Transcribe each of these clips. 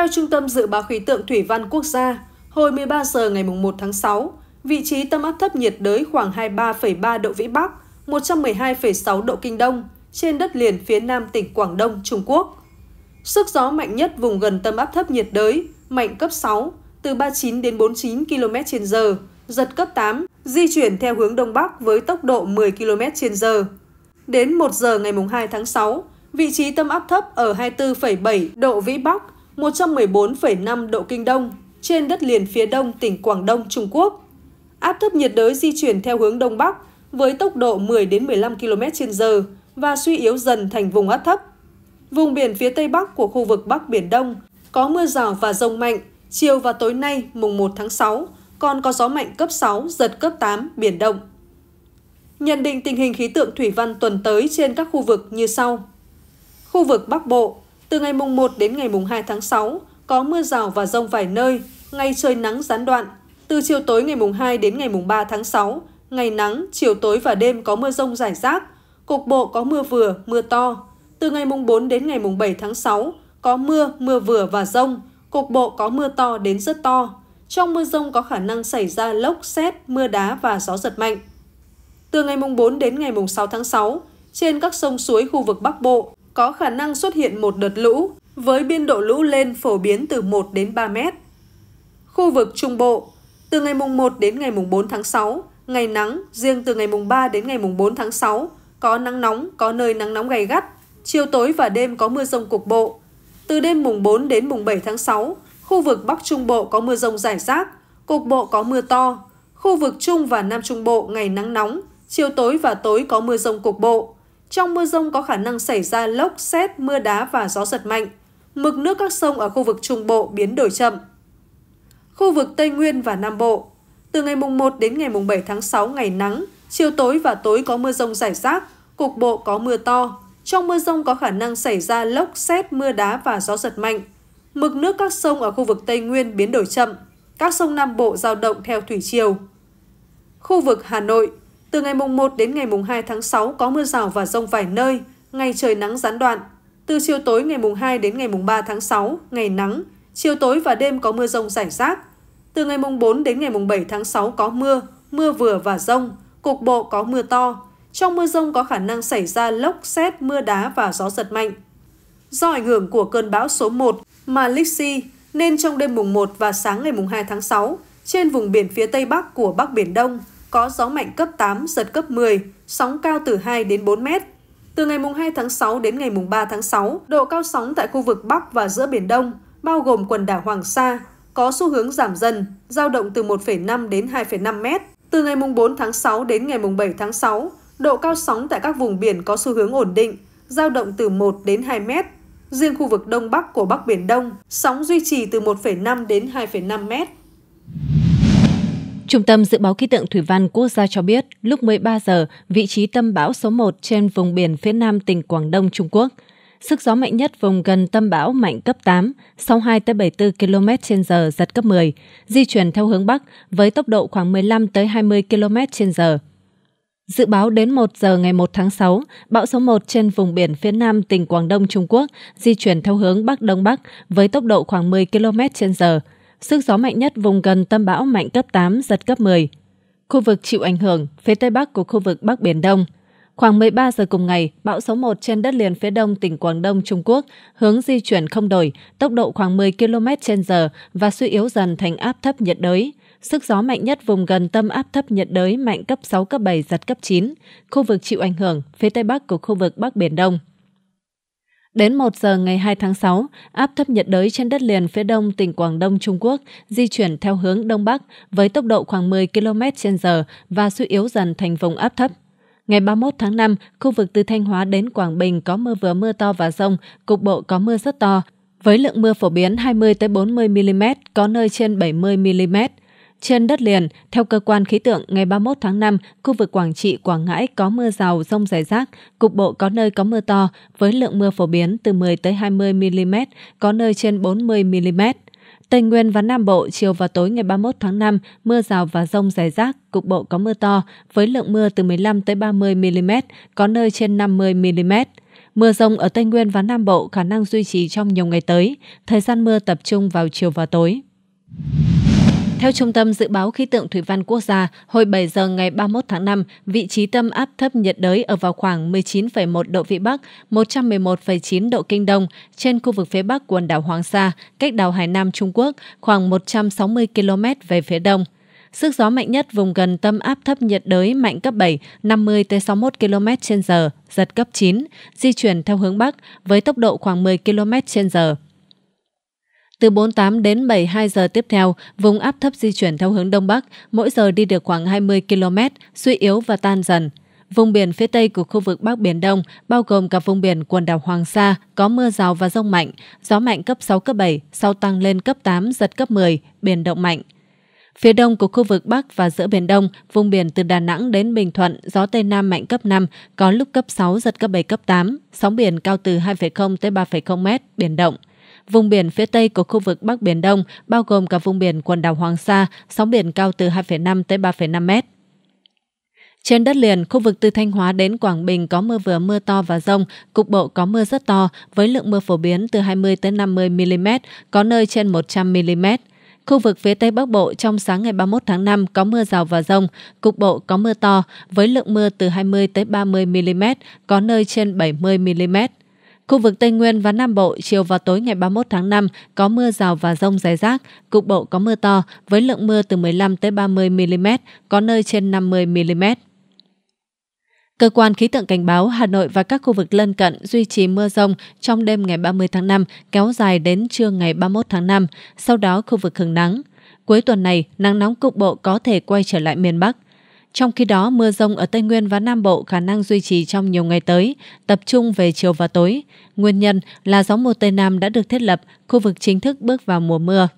Theo Trung tâm Dự báo Khí tượng Thủy văn Quốc gia, hồi 13 giờ ngày 1 tháng 6, vị trí tâm áp thấp nhiệt đới khoảng 23,3 độ Vĩ Bắc, 112,6 độ Kinh Đông, trên đất liền phía nam tỉnh Quảng Đông, Trung Quốc. Sức gió mạnh nhất vùng gần tâm áp thấp nhiệt đới, mạnh cấp 6, từ 39 đến 49 km h giật cấp 8, di chuyển theo hướng Đông Bắc với tốc độ 10 km h Đến 1 giờ ngày 2 tháng 6, vị trí tâm áp thấp ở 24,7 độ Vĩ Bắc, 114,5 độ Kinh Đông, trên đất liền phía đông tỉnh Quảng Đông, Trung Quốc. Áp thấp nhiệt đới di chuyển theo hướng Đông Bắc với tốc độ 10 đến 15 km h và suy yếu dần thành vùng áp thấp. Vùng biển phía Tây Bắc của khu vực Bắc Biển Đông có mưa rào và rông mạnh, chiều và tối nay mùng 1 tháng 6, còn có gió mạnh cấp 6, giật cấp 8, biển động. Nhận định tình hình khí tượng thủy văn tuần tới trên các khu vực như sau. Khu vực Bắc Bộ, từ ngày mùng 1 đến ngày mùng 2 tháng 6, có mưa rào và rông vài nơi, ngày trời nắng gián đoạn. Từ chiều tối ngày mùng 2 đến ngày mùng 3 tháng 6, ngày nắng, chiều tối và đêm có mưa rông rải rác, cục bộ có mưa vừa, mưa to. Từ ngày mùng 4 đến ngày mùng 7 tháng 6, có mưa, mưa vừa và rông, cục bộ có mưa to đến rất to. Trong mưa rông có khả năng xảy ra lốc, xét, mưa đá và gió giật mạnh. Từ ngày mùng 4 đến ngày mùng 6 tháng 6, trên các sông suối khu vực Bắc Bộ có khả năng xuất hiện một đợt lũ, với biên độ lũ lên phổ biến từ 1 đến 3 mét. Khu vực Trung Bộ, từ ngày mùng 1 đến ngày mùng 4 tháng 6, ngày nắng, riêng từ ngày mùng 3 đến ngày mùng 4 tháng 6, có nắng nóng, có nơi nắng nóng gay gắt, chiều tối và đêm có mưa rông cục bộ. Từ đêm mùng 4 đến mùng 7 tháng 6, khu vực Bắc Trung Bộ có mưa rông rải rác, cục bộ có mưa to. Khu vực Trung và Nam Trung Bộ ngày nắng nóng, chiều tối và tối có mưa rông cục bộ. Trong mưa rông có khả năng xảy ra lốc, xét, mưa đá và gió giật mạnh. Mực nước các sông ở khu vực Trung Bộ biến đổi chậm. Khu vực Tây Nguyên và Nam Bộ Từ ngày mùng 1 đến ngày mùng 7 tháng 6 ngày nắng, chiều tối và tối có mưa rông rải rác, cục bộ có mưa to. Trong mưa rông có khả năng xảy ra lốc, xét, mưa đá và gió giật mạnh. Mực nước các sông ở khu vực Tây Nguyên biến đổi chậm, các sông Nam Bộ giao động theo thủy triều. Khu vực Hà Nội từ ngày mùng 1 đến ngày mùng 2 tháng 6 có mưa rào và rông vài nơi, ngày trời nắng gián đoạn. Từ chiều tối ngày mùng 2 đến ngày mùng 3 tháng 6, ngày nắng, chiều tối và đêm có mưa rông rải rác. Từ ngày mùng 4 đến ngày mùng 7 tháng 6 có mưa, mưa vừa và rông, cục bộ có mưa to. Trong mưa rông có khả năng xảy ra lốc, xét, mưa đá và gió giật mạnh. Do ảnh hưởng của cơn bão số 1 mà Lixi, nên trong đêm mùng 1 và sáng ngày mùng 2 tháng 6, trên vùng biển phía Tây Bắc của Bắc Biển Đông có gió mạnh cấp 8, giật cấp 10, sóng cao từ 2 đến 4 mét. Từ ngày 2 tháng 6 đến ngày 3 tháng 6, độ cao sóng tại khu vực Bắc và giữa Biển Đông, bao gồm quần đảo Hoàng Sa, có xu hướng giảm dần, giao động từ 1,5 đến 2,5 mét. Từ ngày 4 tháng 6 đến ngày 7 tháng 6, độ cao sóng tại các vùng biển có xu hướng ổn định, giao động từ 1 đến 2 mét. Riêng khu vực Đông Bắc của Bắc Biển Đông, sóng duy trì từ 1,5 đến 2,5 mét. Trung tâm Dự báo Khí tượng Thủy văn Quốc gia cho biết, lúc 13 giờ, vị trí tâm bão số 1 trên vùng biển phía nam tỉnh Quảng Đông, Trung Quốc. Sức gió mạnh nhất vùng gần tâm bão mạnh cấp 8, 62 tới 74 km h giật cấp 10, di chuyển theo hướng Bắc với tốc độ khoảng 15 tới 20 km h Dự báo đến 1 giờ ngày 1 tháng 6, bão số 1 trên vùng biển phía nam tỉnh Quảng Đông Trung Quốc di chuyển theo hướng Bắc Đông Bắc với tốc độ khoảng 10 km h sức gió mạnh nhất vùng gần tâm bão mạnh cấp 8, giật cấp 10. Khu vực chịu ảnh hưởng phía tây bắc của khu vực Bắc Biển Đông. Khoảng 13 giờ cùng ngày, bão số 1 trên đất liền phía đông tỉnh Quảng Đông, Trung Quốc, hướng di chuyển không đổi, tốc độ khoảng 10 km h và suy yếu dần thành áp thấp nhiệt đới. Sức gió mạnh nhất vùng gần tâm áp thấp nhiệt đới mạnh cấp 6, cấp 7, giật cấp 9. Khu vực chịu ảnh hưởng, phía tây bắc của khu vực Bắc Biển Đông. Đến 1 giờ ngày 2 tháng 6, áp thấp nhiệt đới trên đất liền phía đông tỉnh Quảng Đông Trung Quốc di chuyển theo hướng Đông Bắc với tốc độ khoảng 10 km h và suy yếu dần thành vùng áp thấp. Ngày 31 tháng 5, khu vực từ Thanh Hóa đến Quảng Bình có mưa vừa mưa to và rông, cục bộ có mưa rất to, với lượng mưa phổ biến 20-40mm, có nơi trên 70mm. Trên đất liền, theo cơ quan khí tượng, ngày 31 tháng 5, khu vực Quảng Trị, Quảng Ngãi có mưa rào, rông rải rác, cục bộ có nơi có mưa to, với lượng mưa phổ biến từ 10 tới 20 mm, có nơi trên 40 mm. Tây Nguyên và Nam Bộ chiều và tối ngày 31 tháng 5, mưa rào và rông rải rác, cục bộ có mưa to, với lượng mưa từ 15 tới 30 mm, có nơi trên 50 mm. Mưa rông ở Tây Nguyên và Nam Bộ khả năng duy trì trong nhiều ngày tới, thời gian mưa tập trung vào chiều và tối. Theo Trung tâm Dự báo Khí tượng Thủy văn Quốc gia, hồi 7 giờ ngày 31 tháng 5, vị trí tâm áp thấp nhiệt đới ở vào khoảng 19,1 độ Vĩ Bắc, 111,9 độ Kinh Đông, trên khu vực phía Bắc quần đảo Hoàng Sa, cách đảo Hải Nam Trung Quốc khoảng 160 km về phía Đông. Sức gió mạnh nhất vùng gần tâm áp thấp nhiệt đới mạnh cấp 7, 50 tới 61 km trên giờ, giật cấp 9, di chuyển theo hướng Bắc với tốc độ khoảng 10 km trên giờ. Từ 48 đến 72 giờ tiếp theo, vùng áp thấp di chuyển theo hướng Đông Bắc, mỗi giờ đi được khoảng 20 km, suy yếu và tan dần. Vùng biển phía tây của khu vực Bắc Biển Đông, bao gồm cả vùng biển quần đảo Hoàng Sa, có mưa rào và rông mạnh, gió mạnh cấp 6, cấp 7, sau tăng lên cấp 8, giật cấp 10, biển động mạnh. Phía đông của khu vực Bắc và giữa Biển Đông, vùng biển từ Đà Nẵng đến Bình Thuận, gió Tây Nam mạnh cấp 5, có lúc cấp 6, giật cấp 7, cấp 8, sóng biển cao từ 2,0 tới 3,0 mét, biển động. Vùng biển phía tây của khu vực Bắc Biển Đông, bao gồm cả vùng biển quần đảo Hoàng Sa, sóng biển cao từ 2,5 tới 3,5 mét. Trên đất liền, khu vực từ Thanh Hóa đến Quảng Bình có mưa vừa mưa to và rông, cục bộ có mưa rất to, với lượng mưa phổ biến từ 20 tới 50 mm, có nơi trên 100 mm. Khu vực phía Tây Bắc Bộ trong sáng ngày 31 tháng 5 có mưa rào và rông, cục bộ có mưa to, với lượng mưa từ 20 tới 30 mm, có nơi trên 70 mm. Khu vực Tây Nguyên và Nam Bộ chiều và tối ngày 31 tháng 5 có mưa rào và rông rải rác, cục bộ có mưa to với lượng mưa từ 15 tới 30 mm, có nơi trên 50 mm. Cơ quan khí tượng cảnh báo Hà Nội và các khu vực lân cận duy trì mưa rông trong đêm ngày 30 tháng 5 kéo dài đến trưa ngày 31 tháng 5, sau đó khu vực hứng nắng. Cuối tuần này, nắng nóng cục bộ có thể quay trở lại miền Bắc – trong khi đó, mưa rông ở Tây Nguyên và Nam Bộ khả năng duy trì trong nhiều ngày tới, tập trung về chiều và tối. Nguyên nhân là gió mùa Tây Nam đã được thiết lập, khu vực chính thức bước vào mùa mưa.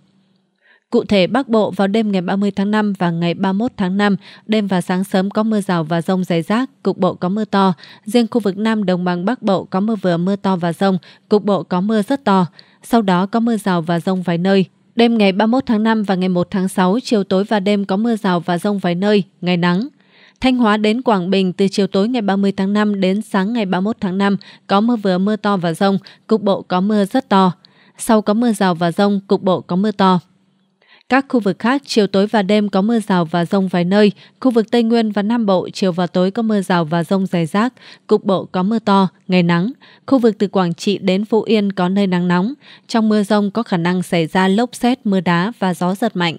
Cụ thể, Bắc Bộ vào đêm ngày 30 tháng 5 và ngày 31 tháng 5, đêm và sáng sớm có mưa rào và rông rải rác, cục bộ có mưa to. Riêng khu vực Nam Đồng bằng Bắc Bộ có mưa vừa mưa to và rông, cục bộ có mưa rất to. Sau đó có mưa rào và rông vài nơi, Đêm ngày 31 tháng 5 và ngày 1 tháng 6, chiều tối và đêm có mưa rào và rông vài nơi, ngày nắng. Thanh Hóa đến Quảng Bình từ chiều tối ngày 30 tháng 5 đến sáng ngày 31 tháng 5 có mưa vừa mưa to và rông, cục bộ có mưa rất to. Sau có mưa rào và rông, cục bộ có mưa to. Các khu vực khác, chiều tối và đêm có mưa rào và rông vài nơi. Khu vực Tây Nguyên và Nam Bộ, chiều và tối có mưa rào và rông rải rác. Cục bộ có mưa to, ngày nắng. Khu vực từ Quảng Trị đến Phú Yên có nơi nắng nóng. Trong mưa rông có khả năng xảy ra lốc xét, mưa đá và gió giật mạnh.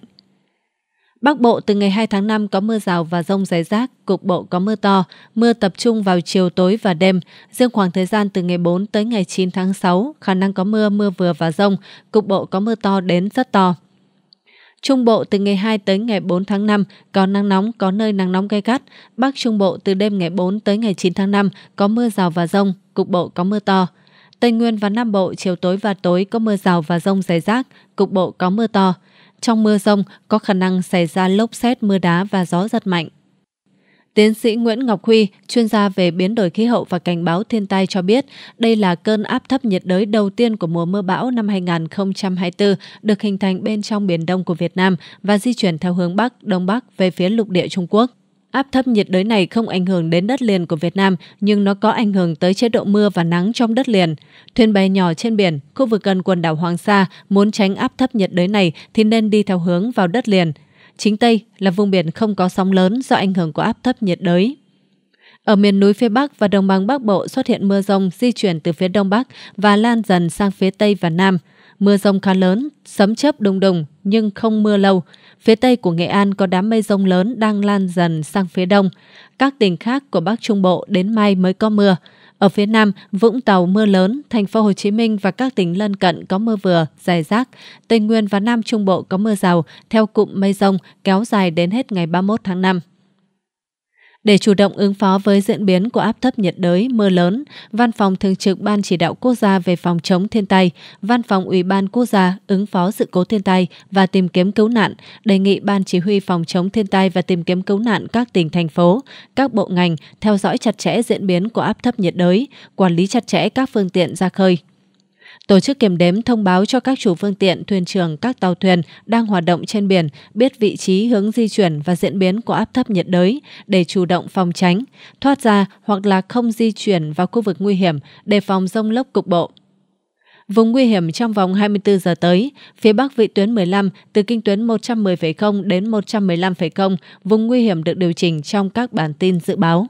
Bắc Bộ từ ngày 2 tháng 5 có mưa rào và rông rải rác, cục bộ có mưa to, mưa tập trung vào chiều tối và đêm. Riêng khoảng thời gian từ ngày 4 tới ngày 9 tháng 6, khả năng có mưa, mưa vừa và rông, cục bộ có mưa to đến rất to. Trung Bộ từ ngày 2 tới ngày 4 tháng 5 có nắng nóng, có nơi nắng nóng gay gắt. Bắc Trung Bộ từ đêm ngày 4 tới ngày 9 tháng 5 có mưa rào và rông, cục bộ có mưa to. Tây Nguyên và Nam Bộ chiều tối và tối có mưa rào và rông rải rác, cục bộ có mưa to. Trong mưa rông có khả năng xảy ra lốc xét mưa đá và gió giật mạnh. Tiến sĩ Nguyễn Ngọc Huy, chuyên gia về biến đổi khí hậu và cảnh báo thiên tai cho biết, đây là cơn áp thấp nhiệt đới đầu tiên của mùa mưa bão năm 2024 được hình thành bên trong Biển Đông của Việt Nam và di chuyển theo hướng Bắc, Đông Bắc về phía lục địa Trung Quốc. Áp thấp nhiệt đới này không ảnh hưởng đến đất liền của Việt Nam, nhưng nó có ảnh hưởng tới chế độ mưa và nắng trong đất liền. Thuyền bè nhỏ trên biển, khu vực gần quần đảo Hoàng Sa muốn tránh áp thấp nhiệt đới này thì nên đi theo hướng vào đất liền – Chính Tây là vùng biển không có sóng lớn do ảnh hưởng của áp thấp nhiệt đới. Ở miền núi phía Bắc và đồng bằng Bắc Bộ xuất hiện mưa rông di chuyển từ phía Đông Bắc và lan dần sang phía Tây và Nam. Mưa rông khá lớn, sấm chớp đùng đùng nhưng không mưa lâu. Phía Tây của Nghệ An có đám mây rông lớn đang lan dần sang phía Đông. Các tỉnh khác của Bắc Trung Bộ đến mai mới có mưa. Ở phía Nam, Vũng Tàu mưa lớn, thành phố Hồ Chí Minh và các tỉnh lân cận có mưa vừa, dài rác. Tây Nguyên và Nam Trung Bộ có mưa rào, theo cụm mây rông kéo dài đến hết ngày 31 tháng 5. Để chủ động ứng phó với diễn biến của áp thấp nhiệt đới, mưa lớn, Văn phòng Thường trực Ban Chỉ đạo Quốc gia về phòng chống thiên tai, Văn phòng Ủy ban Quốc gia ứng phó sự cố thiên tai và tìm kiếm cứu nạn đề nghị Ban Chỉ huy phòng chống thiên tai và tìm kiếm cứu nạn các tỉnh, thành phố, các bộ ngành theo dõi chặt chẽ diễn biến của áp thấp nhiệt đới, quản lý chặt chẽ các phương tiện ra khơi, tổ chức kiểm đếm thông báo cho các chủ phương tiện, thuyền trưởng các tàu thuyền đang hoạt động trên biển biết vị trí hướng di chuyển và diễn biến của áp thấp nhiệt đới để chủ động phòng tránh, thoát ra hoặc là không di chuyển vào khu vực nguy hiểm để phòng rông lốc cục bộ. Vùng nguy hiểm trong vòng 24 giờ tới, phía Bắc vị tuyến 15 từ kinh tuyến 110,0 đến 115,0, vùng nguy hiểm được điều chỉnh trong các bản tin dự báo.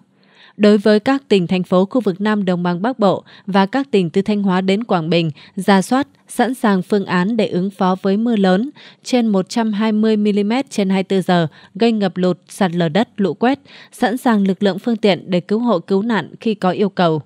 Đối với các tỉnh, thành phố khu vực Nam Đồng bằng Bắc Bộ và các tỉnh từ Thanh Hóa đến Quảng Bình, ra soát, sẵn sàng phương án để ứng phó với mưa lớn trên 120 mm trên 24 giờ, gây ngập lụt, sạt lở đất, lũ quét, sẵn sàng lực lượng phương tiện để cứu hộ cứu nạn khi có yêu cầu.